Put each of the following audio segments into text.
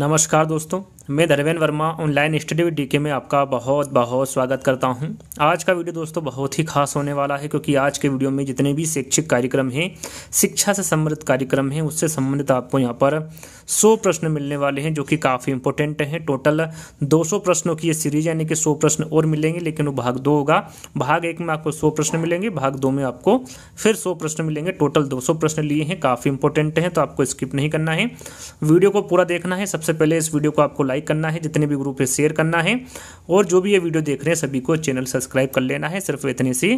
नमस्कार दोस्तों मैं Dharmendra Verma online study with DK में आपका बहुत बहुत स्वागत करता हूं आज का वीडियो दोस्तों बहुत ही खास होने वाला है क्योंकि आज के वीडियो में जितने भी शैक्षिक कार्यक्रम हैं शिक्षा से संबंधित कार्यक्रम हैं उससे संबंधित आपको यहाँ पर सौ प्रश्न मिलने वाले हैं जो कि काफ़ी इंपॉर्टेंट हैं टोटल दो प्रश्नों की ये सीरीज यानी कि सौ प्रश्न और मिलेंगे लेकिन वो भाग दो होगा भाग एक में आपको सौ प्रश्न मिलेंगे भाग दो में आपको फिर सौ प्रश्न मिलेंगे टोटल दो सौ प्रश्न लिए हैं काफ़ी इंपॉर्टेंट हैं तो आपको स्किप नहीं करना है वीडियो को पूरा देखना है सबसे पहले इस वीडियो को आपको लाइक लाइक करना है जितने भी ग्रुप है शेयर करना है और जो भी ये वीडियो देख रहे हैं सभी को चैनल सब्सक्राइब कर लेना है सिर्फ इतनी सी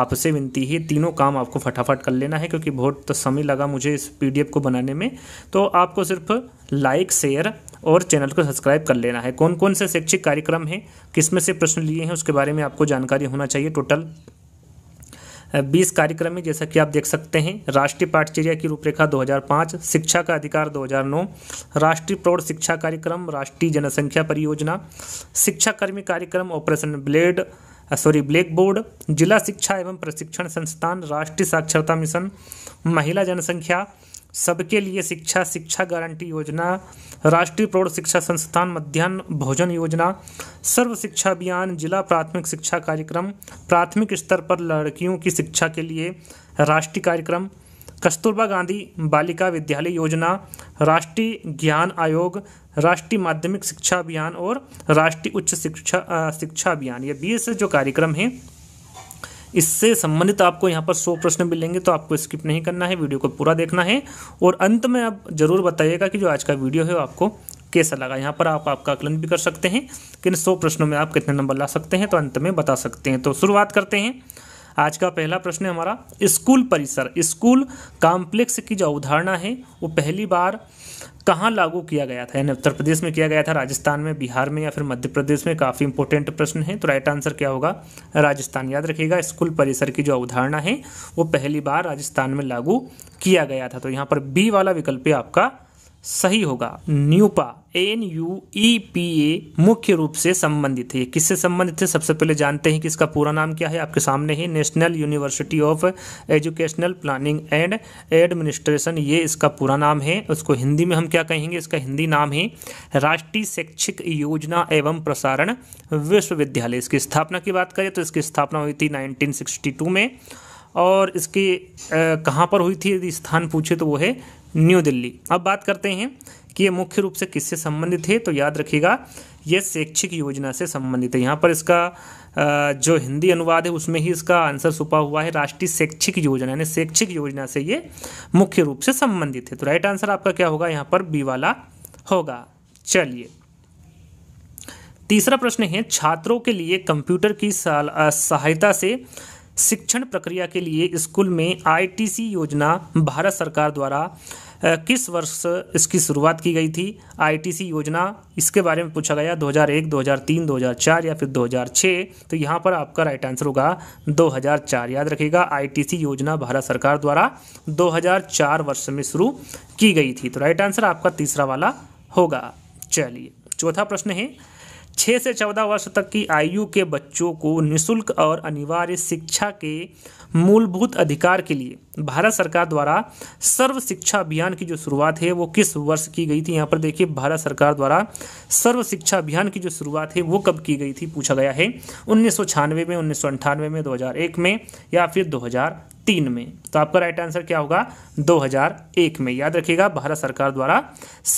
आपसे विनती है तीनों काम आपको फटाफट कर लेना है क्योंकि बहुत तो समय लगा मुझे इस पी को बनाने में तो आपको सिर्फ लाइक शेयर और चैनल को सब्सक्राइब कर लेना है कौन कौन से शैक्षिक कार्यक्रम हैं किसमें से प्रश्न लिए हैं उसके बारे में आपको जानकारी होना चाहिए टोटल बीस कार्यक्रम में जैसा कि आप देख सकते हैं राष्ट्रीय पाठचर्या की रूपरेखा 2005 शिक्षा का अधिकार 2009 राष्ट्रीय प्रौढ़ शिक्षा कार्यक्रम राष्ट्रीय जनसंख्या परियोजना शिक्षाकर्मी कार्यक्रम Operation Blade sorry Blackboard जिला शिक्षा एवं प्रशिक्षण संस्थान राष्ट्रीय साक्षरता मिशन महिला जनसंख्या सबके लिए शिक्षा शिक्षा गारंटी योजना राष्ट्रीय प्रौढ़ शिक्षा संस्थान मध्यान्ह भोजन योजना सर्व शिक्षा अभियान जिला प्राथमिक शिक्षा कार्यक्रम प्राथमिक स्तर पर लड़कियों की शिक्षा के लिए राष्ट्रीय कार्यक्रम कस्तूरबा गांधी बालिका विद्यालय योजना राष्ट्रीय ज्ञान आयोग राष्ट्रीय माध्यमिक शिक्षा अभियान और राष्ट्रीय उच्च शिक्षा शिक्षा अभियान ये बीस जो कार्यक्रम हैं इससे संबंधित आपको यहाँ पर सौ प्रश्न मिलेंगे तो आपको स्किप नहीं करना है वीडियो को पूरा देखना है और अंत में आप ज़रूर बताइएगा कि जो आज का वीडियो है आपको कैसा लगा यहाँ पर आप आपका आकलन भी कर सकते हैं कि इन सौ प्रश्नों में आप कितने नंबर ला सकते हैं तो अंत में बता सकते हैं तो शुरुआत करते हैं आज का पहला प्रश्न है हमारा स्कूल परिसर स्कूल कॉम्प्लेक्स की जो अवधारणा है वो पहली बार कहाँ लागू किया गया था यानी उत्तर प्रदेश में किया गया था राजस्थान में बिहार में या फिर मध्य प्रदेश में काफ़ी इंपॉर्टेंट प्रश्न है तो राइट आंसर क्या होगा राजस्थान याद रखिएगा स्कूल परिसर की जो अवधारणा है वो पहली बार राजस्थान में लागू किया गया था तो यहाँ पर बी वाला विकल्प आपका सही होगा NUEPA N U E P A मुख्य रूप से संबंधित है किससे संबंधित है सबसे पहले जानते हैं कि इसका पूरा नाम क्या है आपके सामने ही National University of Educational Planning and Administration ये इसका पूरा नाम है उसको हिंदी में हम क्या कहेंगे इसका हिंदी नाम है राष्ट्रीय शैक्षिक योजना एवं प्रसारण विश्वविद्यालय इसकी स्थापना की बात करें तो इसकी स्थापना हुई थी नाइनटीन में और इसकी कहाँ पर हुई थी यदि स्थान पूछे तो वो है न्यू दिल्ली अब बात करते हैं कि ये मुख्य रूप से किससे संबंधित है तो याद रखिएगा ये शैक्षिक योजना से संबंधित है यहाँ पर इसका जो हिंदी अनुवाद है उसमें ही इसका आंसर छुपा हुआ है राष्ट्रीय शैक्षिक योजना यानी शैक्षिक योजना से ये मुख्य रूप से संबंधित है तो राइट आंसर आपका क्या होगा यहाँ पर बी वाला होगा चलिए तीसरा प्रश्न है छात्रों के लिए कंप्यूटर की सहायता से शिक्षण प्रक्रिया के लिए स्कूल में आईटीसी योजना भारत सरकार द्वारा किस वर्ष इसकी शुरुआत की गई थी आईटीसी योजना इसके बारे में पूछा गया 2001, 2003, 2004 या फिर 2006 तो यहाँ पर आपका राइट आंसर होगा 2004 याद रखिएगा आईटीसी योजना भारत सरकार द्वारा 2004 वर्ष में शुरू की गई थी तो राइट आंसर आपका तीसरा वाला होगा चलिए चौथा प्रश्न है छः से चौदह वर्ष तक की आयु के बच्चों को निशुल्क और अनिवार्य शिक्षा के मूलभूत अधिकार के लिए भारत सरकार द्वारा सर्व शिक्षा अभियान की जो शुरुआत है वो किस वर्ष की गई थी यहाँ पर देखिए भारत सरकार द्वारा सर्व शिक्षा अभियान की जो शुरुआत है वो कब की गई थी पूछा गया है उन्नीस में उन्नीस में दो में या फिर दो तीन में तो आपका राइट आंसर क्या होगा 2001 में याद रखिएगा भारत सरकार द्वारा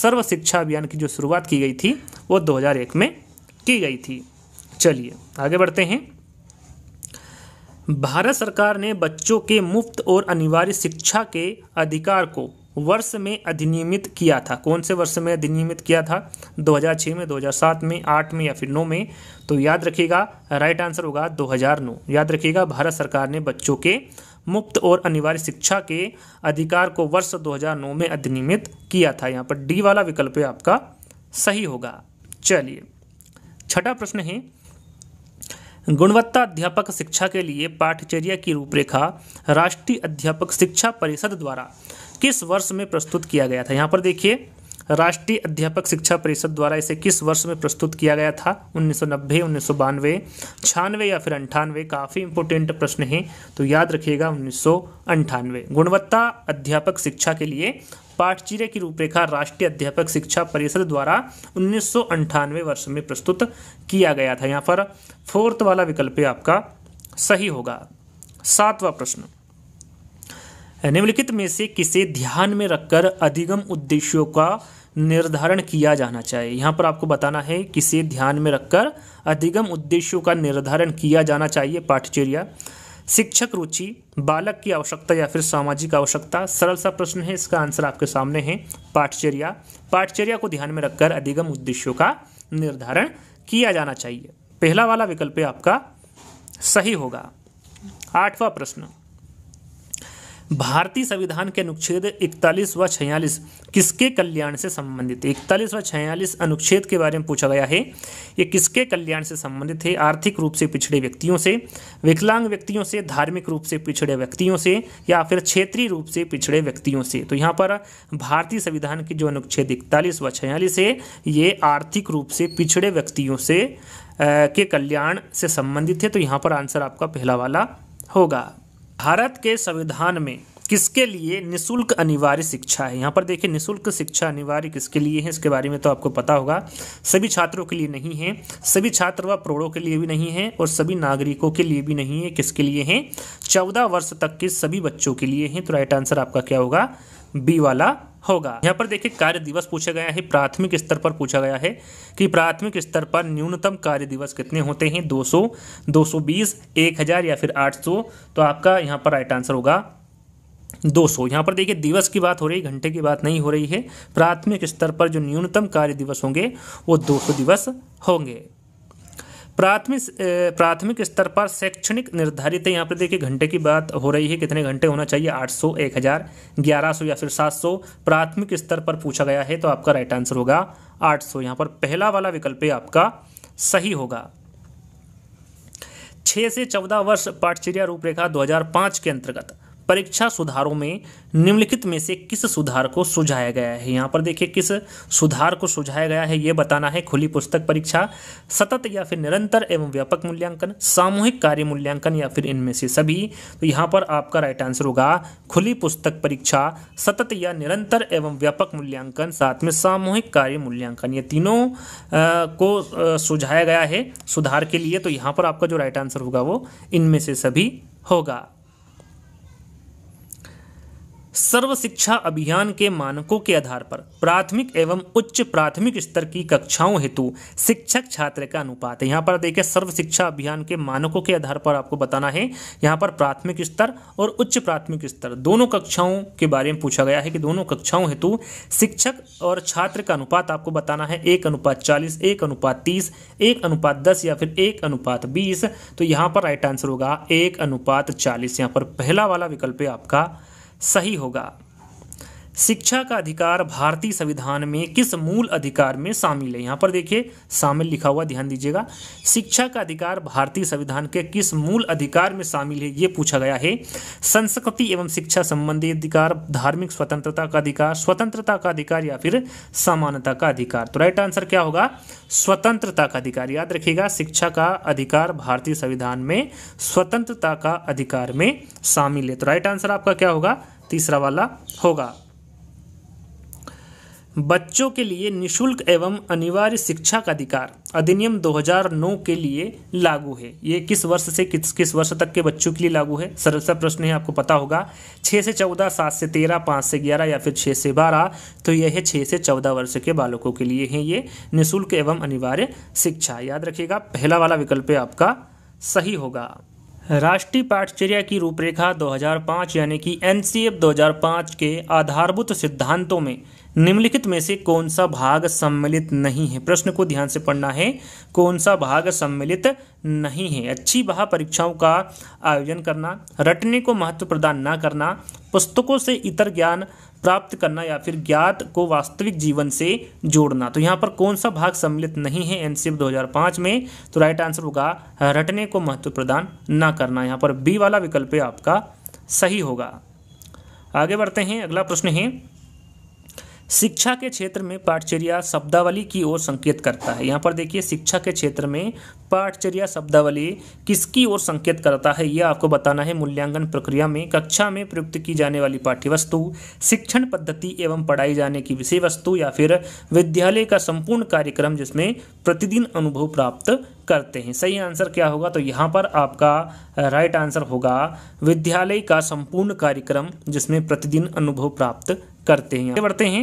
सर्व शिक्षा अभियान की जो शुरुआत की गई थी वो 2001 में की गई थी चलिए आगे बढ़ते हैं भारत सरकार ने बच्चों के मुफ्त और अनिवार्य शिक्षा के अधिकार को वर्ष में अधिनियमित किया था कौन से वर्ष में अधिनियमित किया था 2006 में 2007 में 8 में या फिर 9 में तो याद रखिएगा राइट आंसर होगा 2009 याद रखिएगा भारत सरकार ने बच्चों के मुफ्त और अनिवार्य शिक्षा के अधिकार को वर्ष 2009 में अधिनियमित किया था यहाँ पर डी वाला विकल्प आपका सही होगा चलिए छठा प्रश्न है गुणवत्ता अध्यापक शिक्षा के लिए पाठचर्या की रूपरेखा राष्ट्रीय अध्यापक शिक्षा परिषद द्वारा किस वर्ष में प्रस्तुत किया गया था यहाँ पर देखिए राष्ट्रीय अध्यापक शिक्षा परिषद द्वारा इसे किस वर्ष में प्रस्तुत किया गया था 1990, उन्नीस सौ छियानवे या फिर अंठानवे काफ़ी इंपोर्टेंट प्रश्न है तो याद रखिएगा उन्नीस गुणवत्ता अध्यापक शिक्षा के लिए पाठचीरे की रूपरेखा राष्ट्रीय अध्यापक शिक्षा परिषद द्वारा उन्नीस वर्ष में प्रस्तुत किया गया था यहाँ पर फोर्थ वाला विकल्प आपका सही होगा सातवां प्रश्न निम्नलिखित में से किसे ध्यान में रखकर अधिगम उद्देश्यों का निर्धारण किया जाना चाहिए यहाँ पर आपको बताना है किसे ध्यान में रखकर अधिगम उद्देश्यों का निर्धारण किया जाना चाहिए पाठचर्या शिक्षक रुचि बालक की आवश्यकता या फिर सामाजिक आवश्यकता सरल सा प्रश्न है इसका आंसर आपके सामने है पाठचर्या पाठचर्या को ध्यान में रखकर अधिगम उद्देश्यों का निर्धारण किया जाना चाहिए पहला वाला विकल्प आपका सही होगा आठवां प्रश्न भारतीय संविधान के अनुच्छेद इकतालीस व छियालीस किसके कल्याण से संबंधित है इकतालीस व छियालीस अनुच्छेद के बारे में पूछा गया है ये किसके कल्याण से संबंधित है आर्थिक रूप से पिछड़े व्यक्तियों से विकलांग व्यक्तियों से धार्मिक रूप से पिछड़े व्यक्तियों से या फिर क्षेत्रीय रूप से पिछड़े व्यक्तियों से तो यहाँ पर भारतीय संविधान के जो अनुच्छेद इकतालीस व छियालीस है ये आर्थिक रूप से पिछड़े व्यक्तियों से के कल्याण से संबंधित है तो यहाँ पर आंसर आपका पहला वाला होगा भारत के संविधान में किसके लिए निशुल्क अनिवार्य शिक्षा है यहाँ पर देखिए निशुल्क शिक्षा अनिवार्य किसके लिए है इसके बारे में तो आपको पता होगा सभी छात्रों के लिए नहीं है सभी छात्र व प्रौढ़ों के लिए भी नहीं है और सभी नागरिकों के लिए भी नहीं है किसके लिए है चौदह वर्ष तक के सभी बच्चों के लिए है तो राइट आंसर आपका क्या होगा बी वाला होगा यहाँ पर देखिए कार्य दिवस पूछा गया है प्राथमिक स्तर पर पूछा गया है कि प्राथमिक स्तर पर न्यूनतम कार्य दिवस कितने होते हैं 200, 220, 1000 या फिर 800 तो आपका यहाँ पर राइट आंसर होगा 200 यहाँ पर देखिए दिवस की बात हो रही घंटे की बात नहीं हो रही है प्राथमिक स्तर पर जो न्यूनतम कार्य दिवस होंगे वो दो दिवस होंगे प्राथमिक प्राथमिक स्तर पर शैक्षणिक निर्धारित है यहाँ पर देखिए घंटे की बात हो रही है कितने घंटे होना चाहिए 800, 1000, 1100 या फिर 700 प्राथमिक स्तर पर पूछा गया है तो आपका राइट आंसर होगा 800 सौ यहाँ पर पहला वाला विकल्प आपका सही होगा छः से चौदह वर्ष पाठचर्या रूपरेखा 2005 के अंतर्गत परीक्षा सुधारों में निम्नलिखित में से किस सुधार को सुझाया गया है यहाँ पर देखिए किस सुधार को सुझाया गया है ये बताना है खुली पुस्तक परीक्षा सतत या फिर निरंतर एवं व्यापक मूल्यांकन सामूहिक कार्य मूल्यांकन या फिर इनमें से सभी तो यहाँ पर आपका राइट आंसर होगा खुली पुस्तक परीक्षा सतत या निरंतर एवं व्यापक मूल्यांकन साथ में सामूहिक कार्य मूल्यांकन ये तीनों आ, को सुझाया गया है सुधार के लिए तो यहाँ पर आपका जो राइट आंसर होगा वो इनमें से सभी होगा सर्व शिक्षा अभियान के मानकों के आधार पर प्राथमिक एवं उच्च प्राथमिक स्तर की कक्षाओं हेतु शिक्षक छात्र का अनुपात है यहाँ पर देखिए सर्व शिक्षा अभियान के मानकों के आधार पर आपको बताना है यहाँ पर प्राथमिक स्तर और उच्च प्राथमिक स्तर दोनों कक्षाओं के बारे में पूछा गया है कि दोनों कक्षाओं हेतु शिक्षक और छात्र का अनुपात आपको बताना है एक अनुपात चालीस एक अनुपात तीस एक अनुपात दस या फिर एक अनुपात बीस तो यहाँ पर राइट आंसर होगा एक अनुपात चालीस यहाँ पर पहला वाला विकल्प आपका सही होगा शिक्षा का अधिकार भारतीय संविधान में किस मूल अधिकार में शामिल है यहाँ पर देखिए शामिल लिखा हुआ ध्यान दीजिएगा शिक्षा का अधिकार भारतीय संविधान के किस मूल अधिकार में शामिल है ये पूछा गया है संस्कृति एवं शिक्षा संबंधी अधिकार धार्मिक स्वतंत्रता का अधिकार स्वतंत्रता का अधिकार या फिर समानता का अधिकार तो राइट आंसर क्या होगा स्वतंत्रता का अधिकार याद रखिएगा शिक्षा का अधिकार भारतीय संविधान में स्वतंत्रता का अधिकार में शामिल है तो राइट आंसर आपका क्या होगा तीसरा वाला होगा बच्चों के लिए निशुल्क एवं अनिवार्य शिक्षा का अधिकार अधिनियम 2009 के लिए लागू है ये किस वर्ष से किस किस वर्ष तक के बच्चों के लिए लागू है सरल सा प्रश्न है आपको पता होगा छः से चौदह सात से तेरह पाँच से ग्यारह या फिर छः से बारह तो यह है छः से चौदह वर्ष के बालकों के लिए है ये निःशुल्क एवं अनिवार्य शिक्षा याद रखिएगा पहला वाला विकल्प आपका सही होगा राष्ट्रीय पाठचर्या की रूपरेखा 2005 यानी कि एन 2005 के आधारभूत सिद्धांतों में निम्नलिखित में से कौन सा भाग सम्मिलित नहीं है प्रश्न को ध्यान से पढ़ना है कौन सा भाग सम्मिलित नहीं है अच्छी बहा परीक्षाओं का आयोजन करना रटने को महत्व प्रदान न करना पुस्तकों से इतर ज्ञान प्राप्त करना या फिर ज्ञात को वास्तविक जीवन से जोड़ना तो यहाँ पर कौन सा भाग सम्मिलित नहीं है एनसीएफ 2005 में तो राइट आंसर होगा रटने को महत्व प्रदान ना करना यहाँ पर बी वाला विकल्प आपका सही होगा आगे बढ़ते हैं अगला प्रश्न है शिक्षा के क्षेत्र में पाठचर्या शब्दावली की ओर संकेत करता है यहाँ पर देखिए शिक्षा के क्षेत्र में पाठचर्या शब्दावली किसकी ओर संकेत करता है यह आपको बताना है मूल्यांकन प्रक्रिया में कक्षा में प्रयुक्त की जाने वाली पाठ्य वस्तु शिक्षण पद्धति एवं पढ़ाई जाने की विषय वस्तु या फिर विद्यालय का संपूर्ण कार्यक्रम जिसमें प्रतिदिन अनुभव प्राप्त करते हैं सही आंसर क्या होगा तो यहाँ पर आपका राइट आंसर होगा विद्यालय का संपूर्ण कार्यक्रम जिसमें प्रतिदिन अनुभव प्राप्त करते हैं बढ़ते हैं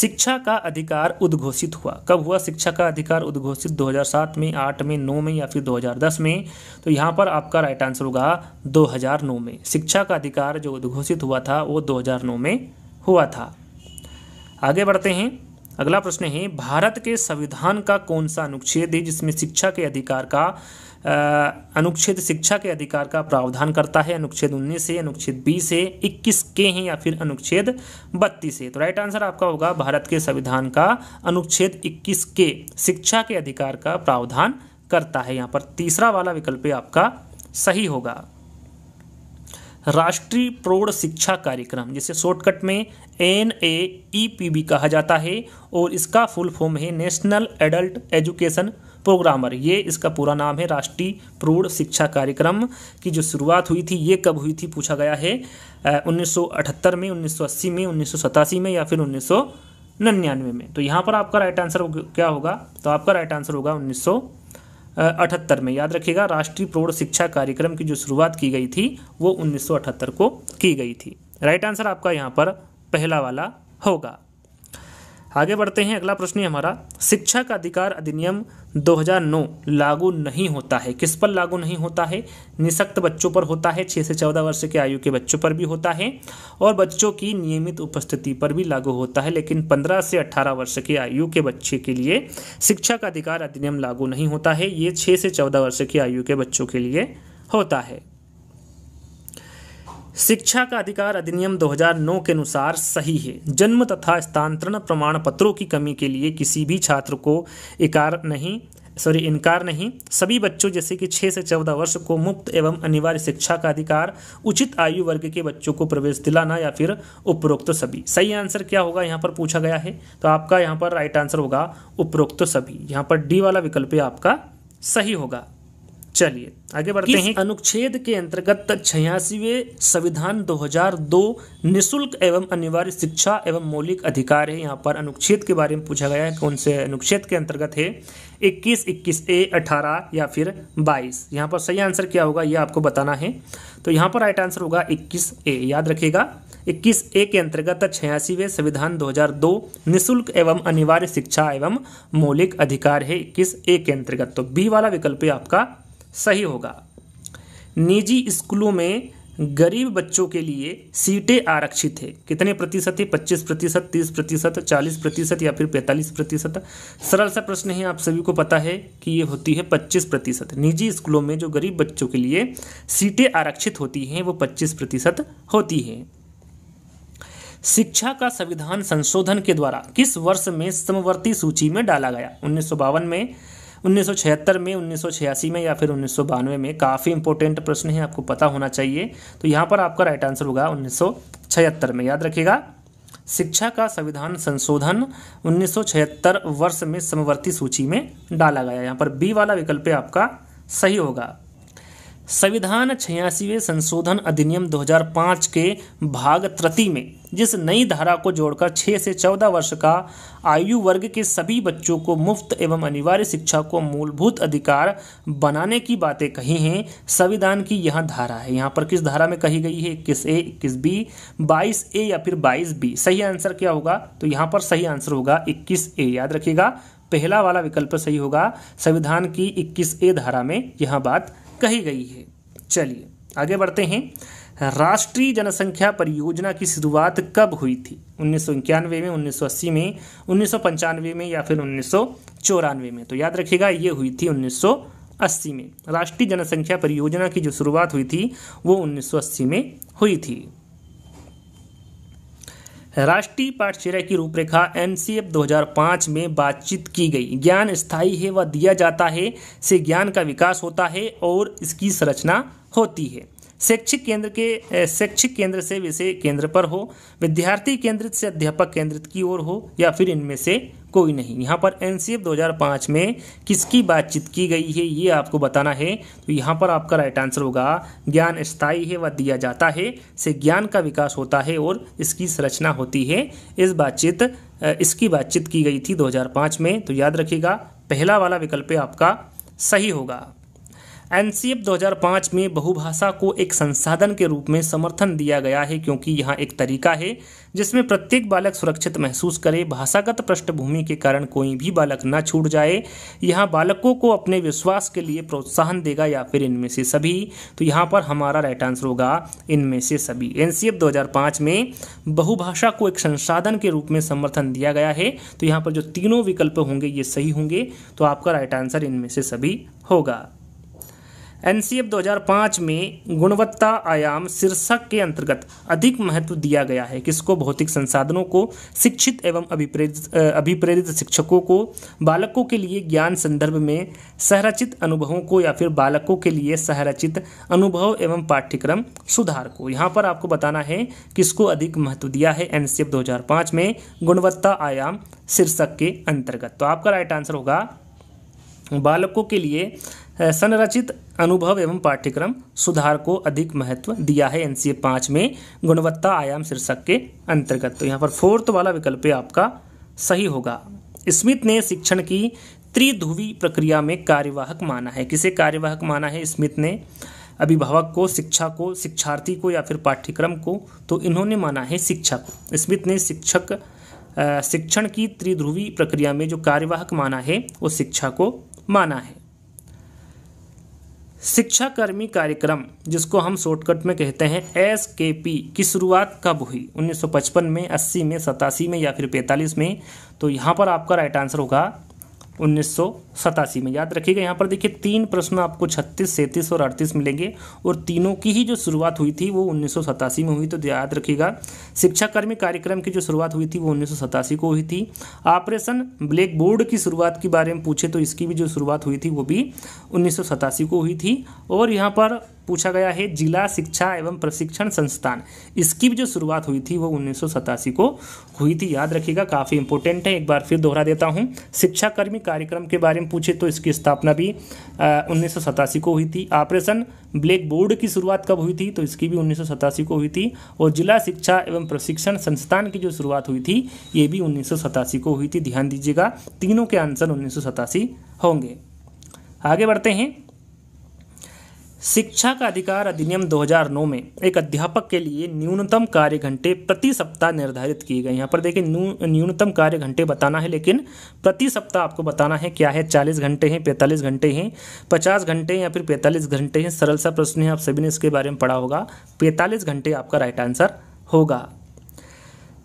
शिक्षा का अधिकार उद्घोषित हुआ कब हुआ शिक्षा का अधिकार उद्घोषित 2007 में 8 में 9 में या फिर 2010 में तो यहाँ पर आपका राइट आंसर होगा 2009 में शिक्षा का अधिकार जो उद्घोषित हुआ था वो 2009 में हुआ था आगे बढ़ते हैं अगला प्रश्न है भारत के संविधान का कौन सा अनुच्छेद है जिसमें शिक्षा के अधिकार का अनुच्छेद शिक्षा के अधिकार का प्रावधान करता है अनुच्छेद 19 से अनुच्छेद 20 से 21 के हैं या फिर अनुच्छेद 32 से तो राइट आंसर आपका होगा भारत के संविधान का अनुच्छेद 21 के शिक्षा के अधिकार का प्रावधान करता है यहाँ पर तीसरा वाला विकल्प आपका सही होगा राष्ट्रीय प्रौढ़ शिक्षा कार्यक्रम जिसे शॉर्टकट में N A E P B कहा जाता है और इसका फुल फॉर्म है नेशनल एडल्ट एजुकेशन प्रोग्रामर ये इसका पूरा नाम है राष्ट्रीय प्रौढ़ शिक्षा कार्यक्रम की जो शुरुआत हुई थी ये कब हुई थी पूछा गया है उन्नीस में उन्नीस में उन्नीस में या फिर उन्नीस निन्यानवे में तो यहाँ पर आपका राइट आंसर क्या होगा तो आपका राइट आंसर होगा उन्नीस अठहत्तर में याद रखिएगा राष्ट्रीय प्रौढ़ शिक्षा कार्यक्रम की जो शुरुआत की गई थी वो 1978 को की गई थी राइट आंसर आपका यहाँ पर पहला वाला होगा आगे बढ़ते हैं अगला प्रश्न है हमारा शिक्षा का अधिकार अधिनियम 2009 लागू नहीं होता है किस पर लागू नहीं होता है निशक्त बच्चों पर होता है छः से चौदह वर्ष के आयु के बच्चों पर भी होता है और बच्चों की नियमित उपस्थिति पर भी लागू होता है लेकिन पंद्रह से अट्ठारह वर्ष के आयु के बच्चे के लिए शिक्षा का अधिकार अधिनियम लागू नहीं होता है ये छः से चौदह वर्ष की आयु के बच्चों के लिए होता है शिक्षा का अधिकार अधिनियम 2009 के अनुसार सही है जन्म तथा स्थानांतरण प्रमाण पत्रों की कमी के लिए किसी भी छात्र को इकार नहीं सॉरी इनकार नहीं सभी बच्चों जैसे कि 6 से 14 वर्ष को मुफ्त एवं अनिवार्य शिक्षा का अधिकार उचित आयु वर्ग के बच्चों को प्रवेश दिलाना या फिर उपरोक्त तो सभी सही आंसर क्या होगा यहाँ पर पूछा गया है तो आपका यहाँ पर राइट आंसर होगा उपरोक्त तो सभी यहाँ पर डी वाला विकल्प आपका सही होगा चलिए आगे बढ़ते हैं अनुच्छेद के अंतर्गत छियासीवे संविधान 2002 निशुल्क एवं अनिवार्य शिक्षा एवं मौलिक अधिकार है यहाँ पर अनुच्छेद के बारे में पूछा गया है कौन से अनुच्छेद के अंतर्गत है 21 21 ए 18 या फिर 22 यहाँ पर सही आंसर क्या होगा यह आपको बताना है तो यहाँ पर राइट आंसर होगा इक्कीस ए याद रखेगा इक्कीस ए के अंतर्गत छियासीवे संविधान दो निशुल्क एवं अनिवार्य शिक्षा एवं मौलिक अधिकार है इक्कीस ए के अंतर्गत तो बी वाला विकल्प आपका सही होगा निजी स्कूलों में गरीब बच्चों के लिए सीटें आरक्षित है कितने प्रतिशत है पच्चीस प्रतिशत तीस प्रतिशत चालीस प्रतिशत या फिर पैंतालीस प्रतिशत सरल सा प्रश्न है आप सभी को पता है कि ये होती है पच्चीस प्रतिशत निजी स्कूलों में जो गरीब बच्चों के लिए सीटें आरक्षित होती हैं वो पच्चीस प्रतिशत होती हैं शिक्षा का संविधान संशोधन के द्वारा किस वर्ष में समवर्ती सूची में डाला गया उन्नीस में 1976 में 1986 में या फिर उन्नीस में काफ़ी इंपॉर्टेंट प्रश्न है आपको पता होना चाहिए तो यहाँ पर आपका राइट आंसर होगा उन्नीस में याद रखिएगा शिक्षा का संविधान संशोधन उन्नीस वर्ष में समवर्ती सूची में डाला गया यहाँ पर बी वाला विकल्प आपका सही होगा संविधान छियासीवें संशोधन अधिनियम 2005 के भाग त्रति में जिस नई धारा को जोड़कर 6 से 14 वर्ष का आयु वर्ग के सभी बच्चों को मुफ्त एवं अनिवार्य शिक्षा को मूलभूत अधिकार बनाने की बातें कही हैं संविधान की यह धारा है यहाँ पर किस धारा में कही गई है इक्कीस ए इक्कीस बी बाईस ए या फिर बाईस बी सही आंसर क्या होगा तो यहाँ पर सही आंसर होगा इक्कीस ए याद रखिएगा पहला वाला विकल्प सही होगा संविधान की इक्कीस ए धारा में यह बात कही गई है चलिए आगे बढ़ते हैं राष्ट्रीय जनसंख्या परियोजना की शुरुआत कब हुई थी उन्नीस में उन्नीस में उन्नीस में या फिर उन्नीस में तो याद रखिएगा ये हुई थी उन्नीस अस्सी में राष्ट्रीय जनसंख्या परियोजना की जो शुरुआत हुई थी वो 1980 में हुई थी राष्ट्रीय पाठ्यचर्या की रूपरेखा एन 2005 में बातचीत की गई ज्ञान स्थायी है व दिया जाता है से ज्ञान का विकास होता है और इसकी संरचना होती है शैक्षिक केंद्र के शैक्षिक केंद्र से विषय केंद्र पर हो विद्यार्थी केंद्रित से अध्यापक केंद्रित की ओर हो या फिर इनमें से कोई नहीं यहाँ पर एन 2005 में किसकी बातचीत की गई है ये आपको बताना है तो यहाँ पर आपका राइट आंसर होगा ज्ञान स्थायी है व दिया जाता है से ज्ञान का विकास होता है और इसकी संरचना होती है इस बातचीत इसकी बातचीत की गई थी 2005 में तो याद रखिएगा पहला वाला विकल्प आपका सही होगा एन 2005 में बहुभाषा को एक संसाधन के रूप में समर्थन दिया गया है क्योंकि यह एक तरीका है जिसमें प्रत्येक बालक सुरक्षित महसूस करे भाषागत पृष्ठभूमि के कारण कोई भी बालक न छूट जाए यहाँ बालकों को अपने विश्वास के लिए प्रोत्साहन देगा या फिर इनमें से सभी तो यहाँ पर हमारा राइट आंसर होगा इनमें से सभी एन सी में बहुभाषा को एक संसाधन के रूप में समर्थन दिया गया है तो यहाँ पर जो तीनों विकल्प होंगे ये सही होंगे तो आपका राइट आंसर इनमें से सभी होगा एन 2005 में गुणवत्ता आयाम शीर्षक के अंतर्गत अधिक महत्व दिया गया है किसको भौतिक संसाधनों को शिक्षित एवं अभिप्रेरित अभिप्रेरित शिक्षकों को बालकों के लिए ज्ञान संदर्भ में सहरचित अनुभवों को या फिर बालकों के लिए सहरचित अनुभव एवं पाठ्यक्रम सुधार को यहाँ पर आपको बताना है किसको अधिक महत्व दिया है एन 2005 में गुणवत्ता आयाम शीर्षक के अंतर्गत तो आपका राइट आंसर होगा बालकों के लिए संरचित अनुभव एवं पाठ्यक्रम सुधार को अधिक महत्व दिया है एन सी पाँच में गुणवत्ता आयाम शीर्षक के अंतर्गत तो यहाँ पर फोर्थ वाला विकल्प आपका सही होगा स्मिथ ने शिक्षण की त्रिध्रुवी प्रक्रिया में कार्यवाहक माना है किसे कार्यवाहक माना है स्मिथ ने अभिभावक को शिक्षा को शिक्षार्थी को या फिर पाठ्यक्रम को तो इन्होंने माना है शिक्षक स्मित स्मिथ ने शिक्षक शिक्षण की त्रिध्रुवी प्रक्रिया में जो कार्यवाहक माना है वो शिक्षा को माना है शिक्षाकर्मी कार्यक्रम जिसको हम शॉर्टकट में कहते हैं एस के पी की शुरुआत कब हुई 1955 में 80 में सतासी में या फिर 45 में तो यहाँ पर आपका राइट आंसर होगा उन्नीस में याद रखिएगा यहाँ पर देखिए तीन प्रश्न आपको छत्तीस सैंतीस और अड़तीस मिलेंगे और तीनों की ही जो शुरुआत हुई थी वो उन्नीस में हुई तो याद रखिएगा शिक्षाकर्मी कार्यक्रम की जो शुरुआत हुई थी वो उन्नीस को हुई थी ऑपरेशन ब्लैक बोर्ड की शुरुआत के बारे में पूछे तो इसकी भी जो शुरुआत हुई थी वो भी उन्नीस को हुई थी और यहाँ पर पूछा गया है जिला शिक्षा एवं प्रशिक्षण संस्थान इसकी भी जो शुरुआत हुई थी वो उन्नीस को हुई थी याद रखिएगा काफ़ी इंपॉर्टेंट है एक बार फिर दोहरा देता हूँ शिक्षाकर्मी कार्यक्रम के बारे में पूछे तो इसकी स्थापना भी उन्नीस को हुई थी ऑपरेशन ब्लैक बोर्ड की शुरुआत कब हुई थी तो इसकी भी उन्नीस को हुई थी और जिला शिक्षा एवं प्रशिक्षण संस्थान की जो शुरुआत हुई थी ये भी उन्नीस को हुई थी ध्यान दीजिएगा तीनों के आंसर उन्नीस होंगे आगे बढ़ते हैं शिक्षा का अधिकार अधिनियम 2009 में एक अध्यापक के लिए न्यूनतम कार्य घंटे प्रति सप्ताह निर्धारित किए गए यहाँ पर देखिए न्यूनतम कार्य घंटे बताना है लेकिन प्रति सप्ताह आपको बताना है क्या है 40 घंटे हैं 45 घंटे हैं 50 घंटे या फिर 45 घंटे हैं सरल सा प्रश्न है आप सभी ने इसके बारे में पढ़ा होगा पैंतालीस घंटे आपका राइट आंसर होगा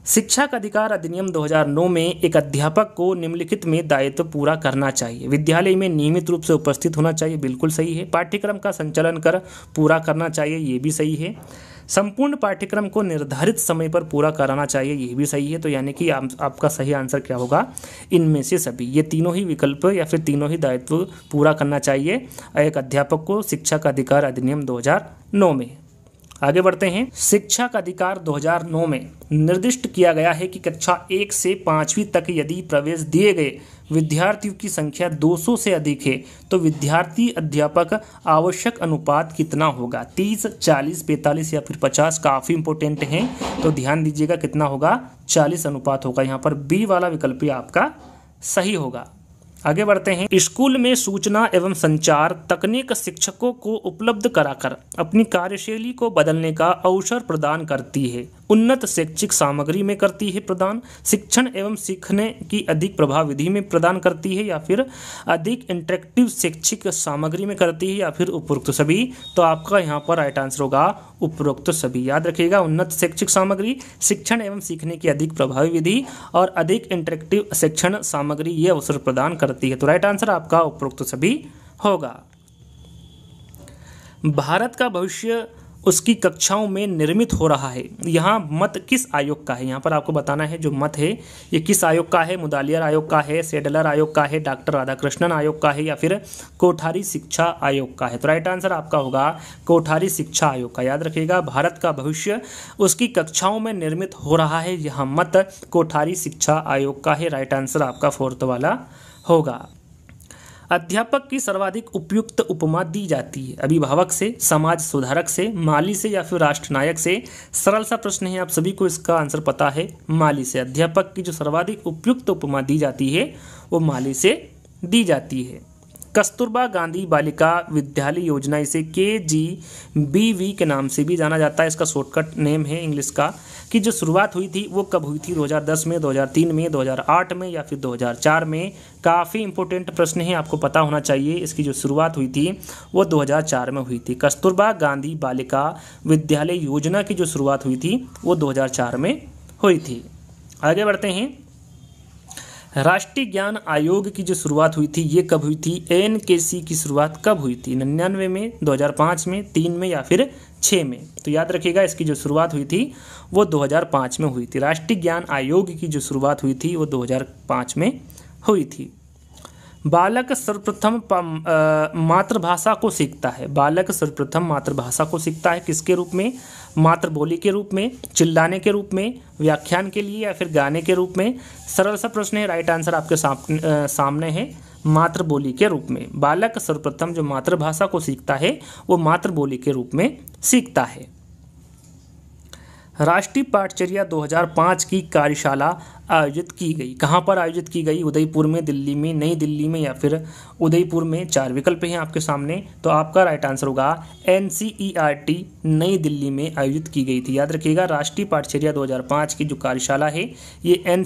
शिक्षा का अधिकार अधिनियम 2009 में एक अध्यापक को निम्नलिखित में दायित्व तो पूरा करना चाहिए विद्यालय में नियमित रूप से उपस्थित होना चाहिए बिल्कुल सही है पाठ्यक्रम का संचालन कर पूरा करना चाहिए ये भी सही है संपूर्ण पाठ्यक्रम को निर्धारित समय पर पूरा कराना चाहिए ये भी सही है तो यानी कि आप, आपका सही आंसर क्या होगा इनमें से सभी ये तीनों ही विकल्प या फिर तीनों ही दायित्व पूरा करना चाहिए एक अध्यापक को शिक्षा का अधिकार अधिनियम 2009 में आगे बढ़ते हैं शिक्षा का अधिकार 2009 में निर्दिष्ट किया गया है कि कक्षा एक से पांचवी तक यदि प्रवेश दिए गए विद्यार्थियों की संख्या 200 से अधिक है तो विद्यार्थी अध्यापक आवश्यक अनुपात कितना होगा 30, 40, 45 या फिर 50 काफ़ी इंपोर्टेंट है तो ध्यान दीजिएगा कितना होगा 40 अनुपात होगा यहाँ पर बी वाला विकल्प आपका सही होगा आगे बढ़ते हैं स्कूल में सूचना एवं संचार तकनीक शिक्षकों को उपलब्ध कराकर अपनी कार्यशैली को बदलने का अवसर प्रदान करती है उन्नत शैक्षिक सामग्री में करती है प्रदान शिक्षण एवं सीखने की अधिक प्रभाव विधि में प्रदान करती है या फिर अधिक इंटरेक्टिव शैक्षिक सामग्री में करती है या फिर उपरोक्त सभी तो आपका यहाँ पर राइट आंसर होगा उपरोक्त सभी याद रखिएगा उन्नत शैक्षिक सामग्री शिक्षण एवं सीखने की अधिक प्रभावी विधि और अधिक इंटरेक्टिव शिक्षण सामग्री ये अवसर प्रदान करती है तो राइट आंसर आपका उपरोक्त सभी होगा भारत का भविष्य उसकी कक्षाओं में निर्मित हो रहा है यहाँ मत किस आयोग का है यहाँ पर आपको बताना है जो मत है ये किस आयोग का है मुदालियर आयोग का है सेडलर आयोग का है डॉक्टर राधाकृष्णन आयोग का है या फिर कोठारी शिक्षा आयोग का है तो राइट आंसर आपका होगा कोठारी शिक्षा आयोग का याद रखिएगा भारत का भविष्य उसकी कक्षाओं में निर्मित हो रहा है यह मत कोठारी शिक्षा आयोग का है राइट आंसर आपका फोर्थ वाला होगा अध्यापक की सर्वाधिक उपयुक्त उपमा दी जाती है अभिभावक से समाज सुधारक से माली से या फिर राष्ट्रनायक से सरल सा प्रश्न है आप सभी को इसका आंसर पता है माली से अध्यापक की जो सर्वाधिक उपयुक्त उपमा दी जाती है वो माली से दी जाती है कस्तूरबा गांधी बालिका विद्यालय योजना इसे के जी बी वी के नाम से भी जाना जाता है इसका शॉर्टकट नेम है इंग्लिश का कि जो शुरुआत हुई थी वो कब हुई थी 2010 में 2003 में 2008 में या फिर 2004 में काफ़ी इंपॉर्टेंट प्रश्न है आपको पता होना चाहिए इसकी जो शुरुआत हुई थी वो 2004 में हुई थी कस्तूरबा गांधी बालिका विद्यालय योजना की जो शुरुआत हुई थी वो दो में हुई थी आगे बढ़ते हैं राष्ट्रीय ज्ञान आयोग की जो शुरुआत हुई थी ये कब हुई थी एन के सी की शुरुआत कब हुई थी निन्यानवे में 2005 में तीन में या फिर छः में तो याद रखिएगा इसकी जो शुरुआत हुई थी वो 2005 में हुई थी राष्ट्रीय ज्ञान आयोग की जो शुरुआत हुई थी वो 2005 में हुई थी बालक सर्वप्रथम मातृभाषा को सीखता है बालक सर्वप्रथम मातृभाषा को सीखता है किसके रूप में मातृबोली के रूप में चिल्लाने के रूप में व्याख्यान के लिए या फिर गाने के रूप में सरल सा प्रश्न है राइट आंसर आपके सामने है मातृबोली के रूप में बालक सर्वप्रथम जो मातृभाषा को सीखता है वो मातृबोली के रूप में सीखता है राष्ट्रीय पाठचर्या 2005 की कार्यशाला आयोजित की गई कहाँ पर आयोजित की गई उदयपुर में दिल्ली में नई दिल्ली में या फिर उदयपुर में चार विकल्प हैं आपके सामने तो आपका राइट आंसर होगा एन नई दिल्ली में आयोजित की गई थी याद रखिएगा राष्ट्रीय पाठचर्या 2005 की जो कार्यशाला है ये एन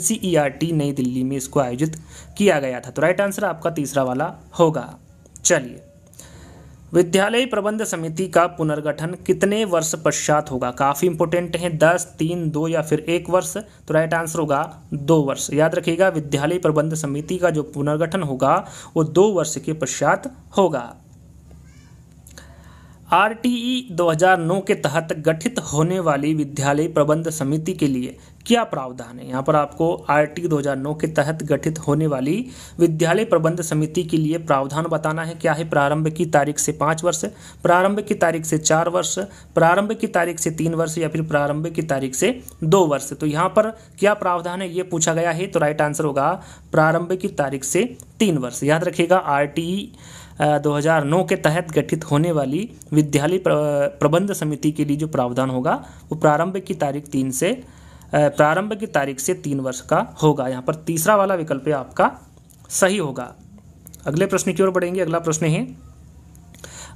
नई दिल्ली में इसको आयोजित किया गया था तो राइट आंसर आपका तीसरा वाला होगा चलिए विद्यालय प्रबंध समिति का पुनर्गठन कितने वर्ष पश्चात होगा काफ़ी इंपोर्टेंट है दस तीन दो या फिर एक वर्ष तो राइट आंसर होगा दो वर्ष याद रखिएगा विद्यालय प्रबंध समिति का जो पुनर्गठन होगा वो दो वर्ष के पश्चात होगा आरटीई 2009 के तहत गठित होने वाली विद्यालय प्रबंध समिति के लिए क्या प्रावधान है यहाँ पर आपको आरटी 2009 के तहत गठित होने वाली विद्यालय प्रबंध समिति के लिए प्रावधान बताना है क्या है प्रारंभ की तारीख से पाँच वर्ष प्रारंभ की तारीख से चार वर्ष प्रारंभ की तारीख से तीन वर्ष या फिर प्रारंभ की तारीख से दो वर्ष तो यहाँ पर क्या प्रावधान है ये पूछा गया है तो राइट आंसर होगा प्रारंभ की तारीख से तीन वर्ष याद रखिएगा आर 2009 के तहत गठित होने वाली विद्यालय प्रबंध समिति के लिए जो प्रावधान होगा वो प्रारंभ की तारीख तीन से प्रारंभ की तारीख से तीन वर्ष का होगा यहाँ पर तीसरा वाला विकल्प आपका सही होगा अगले प्रश्न की ओर बढ़ेंगे अगला प्रश्न है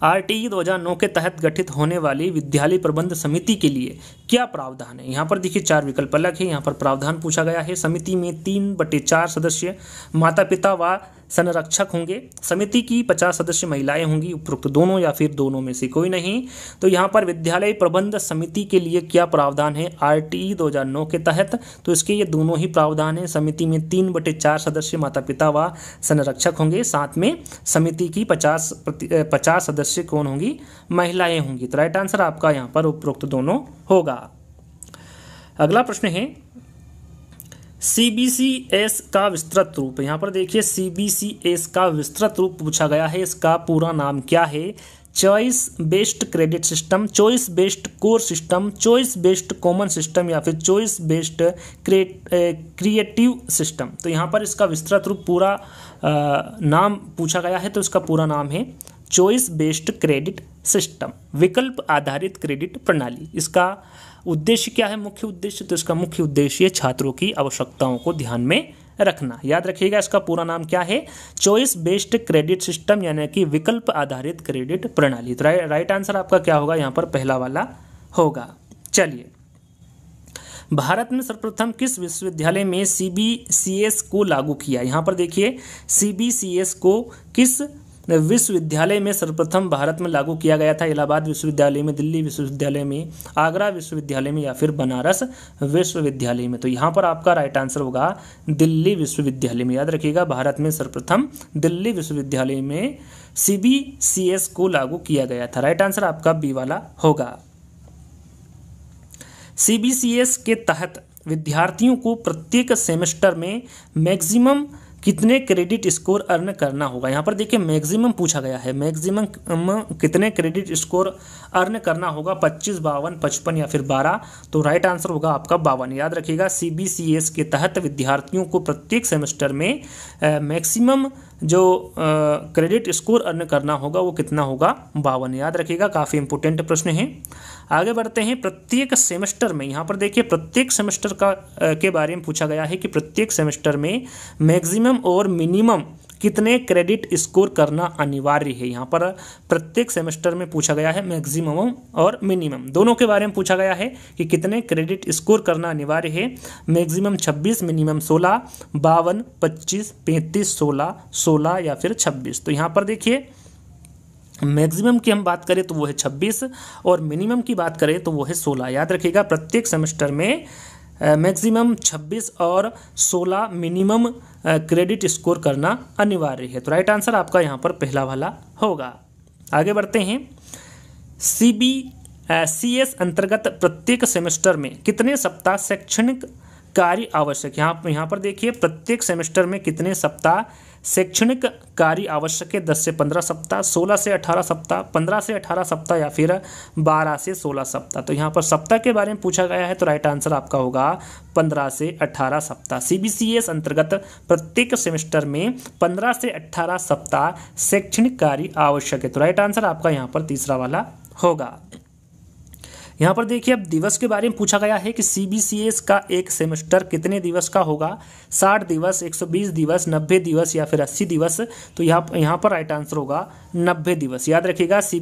आर टी ई दो के तहत गठित होने वाली विद्यालय प्रबंध समिति के लिए क्या प्रावधान है यहाँ पर देखिए चार विकल्प अलग है यहाँ पर प्रावधान पूछा गया है समिति में तीन बटे चार सदस्य माता पिता व संरक्षक होंगे समिति की पचास सदस्य महिलाएं होंगी उपरोक्त दोनों या फिर दोनों में से कोई नहीं तो यहाँ पर विद्यालय प्रबंध समिति के लिए क्या प्रावधान है आर टी के तहत तो इसके ये दोनों ही प्रावधान है समिति में तीन बटे चार सदस्य माता पिता व संरक्षक होंगे साथ में समिति की पचास पचास सदस्य कौन होंगी महिलाएं होंगी तो राइट आंसर आपका यहाँ पर उपरोक्त दोनों होगा अगला प्रश्न है सी बी सी एस का विस्तृत रूप यहाँ पर देखिए सी बी सी एस का विस्तृत रूप पूछा गया है इसका पूरा नाम क्या है choice based credit system choice based core system choice based common system या फिर चॉइस बेस्ड क्रिएटिव सिस्टम तो यहाँ पर इसका विस्तृत रूप पूरा आ, नाम पूछा गया है तो इसका पूरा नाम है चॉइस बेस्ड क्रेडिट सिस्टम विकल्प आधारित क्रेडिट प्रणाली इसका उद्देश्य क्या है मुख्य उद्देश्य तो इसका मुख्य उद्देश्य छात्रों की आवश्यकताओं को ध्यान में रखना याद रखिएगा इसका पूरा नाम क्या है चॉइस बेस्ड क्रेडिट सिस्टम यानी कि विकल्प आधारित क्रेडिट प्रणाली तो राइट राइट आंसर आपका क्या होगा यहाँ पर पहला वाला होगा चलिए भारत में सर्वप्रथम किस विश्वविद्यालय में सी बी सी एस को लागू किया यहाँ पर देखिए सी बी सी एस को किस विश्वविद्यालय में सर्वप्रथम भारत में लागू किया गया था इलाहाबाद विश्वविद्यालय में दिल्ली विश्वविद्यालय में आगरा विश्वविद्यालय में या फिर बनारस विश्वविद्यालय में तो यहाँ पर आपका राइट आंसर होगा दिल्ली विश्वविद्यालय में याद रखिएगा भारत में सर्वप्रथम दिल्ली विश्वविद्यालय में सी को लागू किया गया था राइट आंसर आपका बी वाला होगा सी के तहत विद्यार्थियों को प्रत्येक सेमेस्टर में मैक्सिमम कितने क्रेडिट स्कोर अर्न करना होगा यहाँ पर देखिए मैक्सिमम पूछा गया है मैक्सिमम um, कितने क्रेडिट स्कोर अर्न करना होगा पच्चीस बावन पचपन या फिर बारह तो राइट आंसर होगा आपका बावन याद रखिएगा सी के तहत विद्यार्थियों को प्रत्येक सेमेस्टर में मैक्सिमम uh, जो क्रेडिट स्कोर अर्न करना होगा वो कितना होगा बावन याद रखिएगा काफ़ी इंपॉर्टेंट प्रश्न है आगे बढ़ते हैं प्रत्येक सेमेस्टर में यहाँ पर देखिए प्रत्येक सेमेस्टर का के बारे में पूछा गया है कि प्रत्येक सेमेस्टर में मैक्सिमम और मिनिमम कितने क्रेडिट स्कोर करना अनिवार्य है यहाँ पर प्रत्येक सेमेस्टर में पूछा गया है मैक्सिमम और मिनिमम दोनों के बारे में पूछा गया है कि कितने क्रेडिट स्कोर करना अनिवार्य है मैक्सिमम छब्बीस मिनिमम सोलह बावन पच्चीस पैंतीस सोलह सोलह या फिर छब्बीस तो यहाँ पर देखिए मैक्सिमम की हम बात करें तो वो है 26 और मिनिमम की बात करें तो वो है 16 याद रखिएगा प्रत्येक सेमेस्टर में मैक्सिमम 26 और 16 मिनिमम क्रेडिट स्कोर करना अनिवार्य है तो राइट आंसर आपका यहाँ पर पहला वाला होगा आगे बढ़ते हैं सी बी सी एस अंतर्गत प्रत्येक सेमेस्टर में कितने सप्ताह शैक्षणिक कार्य आवश्यक यहाँ यहाँ पर देखिए प्रत्येक सेमेस्टर में कितने सप्ताह शैक्षणिक कार्य आवश्यक है दस से पंद्रह सप्ताह सोलह से अठारह सप्ताह पंद्रह से अठारह सप्ताह या फिर बारह से सोलह सप्ताह तो यहाँ पर सप्ताह के बारे में पूछा गया है तो राइट आंसर आपका होगा पंद्रह से अठारह सप्ताह एस अंतर्गत प्रत्येक सेमेस्टर में पंद्रह से अट्ठारह सप्ताह शैक्षणिक कार्य आवश्यक है तो राइट आंसर आपका यहाँ पर तीसरा वाला होगा यहाँ पर देखिए अब दिवस के बारे में पूछा गया है कि सी का एक सेमेस्टर कितने दिवस का होगा साठ दिवस एक सौ बीस दिवस नब्बे दिवस या फिर अस्सी दिवस तो यहाँ यहाँ पर राइट आंसर होगा नब्बे दिवस याद रखिएगा सी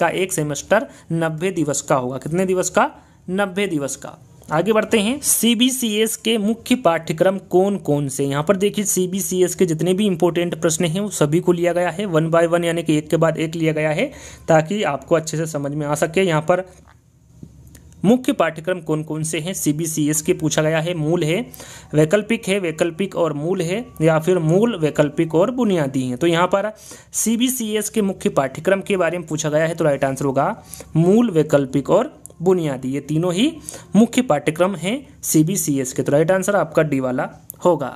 का एक सेमेस्टर नब्बे दिवस का होगा कितने दिवस का नब्बे दिवस का आगे बढ़ते हैं एस के मुख्य पाठ्यक्रम कौन कौन से यहाँ पर देखिए एस के जितने भी इंपॉर्टेंट प्रश्न हैं वो सभी को लिया गया है वन बाय वन यानी कि एक के बाद एक लिया गया है ताकि आपको अच्छे से समझ में आ सके यहाँ पर मुख्य पाठ्यक्रम कौन कौन से हैं सी बी सी एस के पूछा गया है मूल है वैकल्पिक है वैकल्पिक और मूल है या फिर मूल वैकल्पिक और बुनियादी है तो यहाँ पर सी बी सी एस के मुख्य पाठ्यक्रम के बारे में पूछा गया है तो राइट आंसर होगा मूल वैकल्पिक और बुनियादी ये तीनों ही मुख्य पाठ्यक्रम हैं सी बी सी एस के तो राइट आंसर आपका डी वाला होगा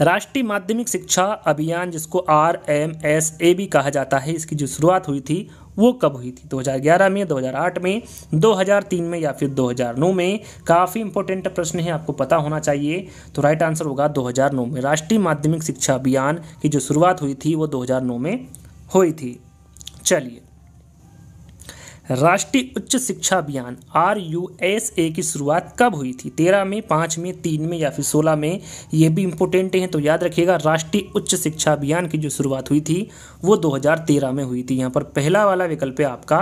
राष्ट्रीय माध्यमिक शिक्षा अभियान जिसको आर एम एस ए भी कहा जाता है इसकी जो शुरुआत हुई थी वो कब हुई थी 2011 में 2008 में 2003 में या फिर 2009 में काफ़ी इंपॉर्टेंट प्रश्न है आपको पता होना चाहिए तो राइट आंसर होगा 2009 में राष्ट्रीय माध्यमिक शिक्षा अभियान की जो शुरुआत हुई थी वो 2009 में हुई थी चलिए राष्ट्रीय उच्च शिक्षा अभियान आर यू एस ए की शुरुआत कब हुई थी तेरह में पाँच में तीन में या फिर सोलह में ये भी इम्पोर्टेंट हैं तो याद रखिएगा राष्ट्रीय उच्च शिक्षा अभियान की जो शुरुआत हुई थी वो 2013 में हुई थी यहाँ पर पहला वाला विकल्प है आपका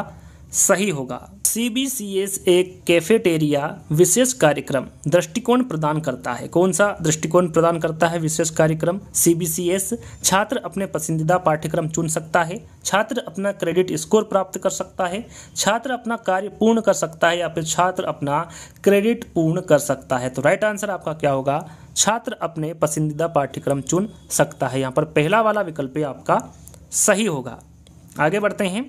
सही होगा सी बी सी एस एक कैफेटेरिया विशेष कार्यक्रम दृष्टिकोण प्रदान करता है कौन सा दृष्टिकोण प्रदान करता है विशेष कार्यक्रम सी बी सी एस छात्र अपने पसंदीदा पाठ्यक्रम चुन सकता है छात्र अपना क्रेडिट स्कोर प्राप्त कर सकता है छात्र अपना कार्य पूर्ण कर सकता है या फिर छात्र अपना क्रेडिट पूर्ण कर सकता है तो राइट आंसर आपका क्या होगा छात्र अपने पसंदीदा पाठ्यक्रम चुन सकता है यहाँ पर पहला वाला विकल्प आपका सही होगा आगे बढ़ते हैं